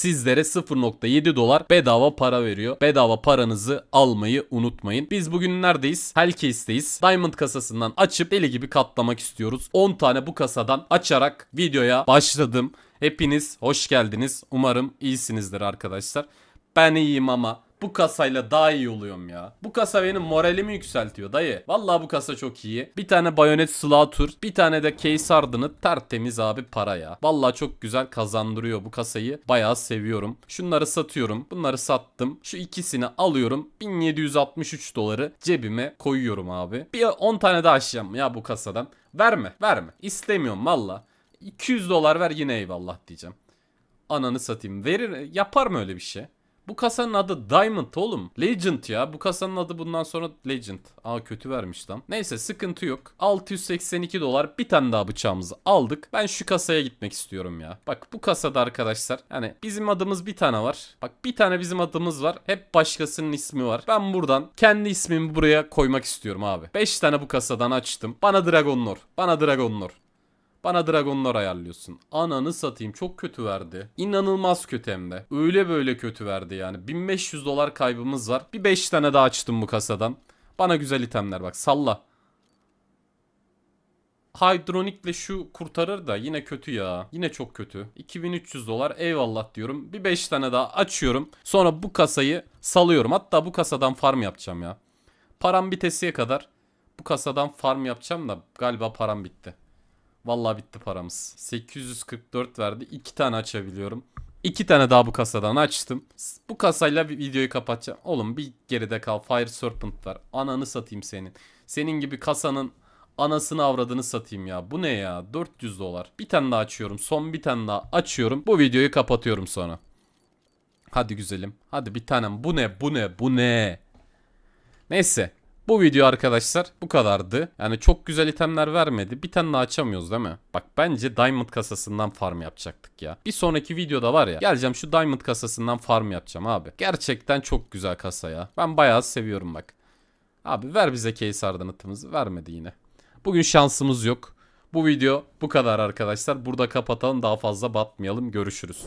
sizlere 0.7 dolar bedava para veriyor. Bedava paranızı almayı unutmayın. Biz bugün neredeyiz? Hellcase'deyiz. Diamond kasasından açıp deli gibi katlamak istiyoruz. 10 tane bu kasadan açarak videoya başladım. Hepiniz hoş geldiniz. Umarım iyisinizdir arkadaşlar. Ben iyiyim ama bu kasayla daha iyi oluyorum ya. Bu kasa benim moralimi yükseltiyor dayı. Valla bu kasa çok iyi. Bir tane bayonet slaughter, bir tane de case ardını tertemiz abi para ya. Vallahi çok güzel kazandırıyor bu kasayı. Bayağı seviyorum. Şunları satıyorum. Bunları sattım. Şu ikisini alıyorum. 1763 doları cebime koyuyorum abi. Bir 10 tane daha açacağım ya bu kasadan. Verme, verme. İstemiyorum valla. 200 dolar ver yine eyvallah diyeceğim. Ananı satayım. Verir yapar mı öyle bir şey? Bu kasanın adı Diamond oğlum. Legend ya. Bu kasanın adı bundan sonra Legend. Aa kötü vermiş lan. Neyse sıkıntı yok. 682 dolar bir tane daha bıçağımızı aldık. Ben şu kasaya gitmek istiyorum ya. Bak bu kasada arkadaşlar. Yani bizim adımız bir tane var. Bak bir tane bizim adımız var. Hep başkasının ismi var. Ben buradan kendi ismimi buraya koymak istiyorum abi. 5 tane bu kasadan açtım. Bana Dragon Lord. Bana Dragon Lord. Bana Dragonlar ayarlıyorsun. Ananı satayım çok kötü verdi. İnanılmaz kötü hem de. Öyle böyle kötü verdi yani. 1500 dolar kaybımız var. Bir 5 tane daha açtım bu kasadan. Bana güzel itemler bak salla. Hydronik'le şu kurtarır da yine kötü ya. Yine çok kötü. 2300 dolar eyvallah diyorum. Bir 5 tane daha açıyorum. Sonra bu kasayı salıyorum. Hatta bu kasadan farm yapacağım ya. Param bitesiye kadar bu kasadan farm yapacağım da galiba param bitti. Vallahi bitti paramız. 844 verdi. 2 tane açabiliyorum. 2 tane daha bu kasadan açtım. Bu kasayla bir videoyu kapatacağım. Oğlum bir geride kal. Fire Serpent ver. Ananı satayım senin. Senin gibi kasanın anasını avradını satayım ya. Bu ne ya? 400 dolar. Bir tane daha açıyorum. Son bir tane daha açıyorum. Bu videoyu kapatıyorum sonra. Hadi güzelim. Hadi bir tanem. Bu ne? Bu ne? Bu ne? Neyse. Bu video arkadaşlar bu kadardı. Yani çok güzel itemler vermedi. Bir tane açamıyoruz değil mi? Bak bence Diamond kasasından farm yapacaktık ya. Bir sonraki videoda var ya geleceğim şu Diamond kasasından farm yapacağım abi. Gerçekten çok güzel kasa ya. Ben bayağı seviyorum bak. Abi ver bize case ardanıtımızı. Vermedi yine. Bugün şansımız yok. Bu video bu kadar arkadaşlar. Burada kapatalım daha fazla batmayalım. Görüşürüz.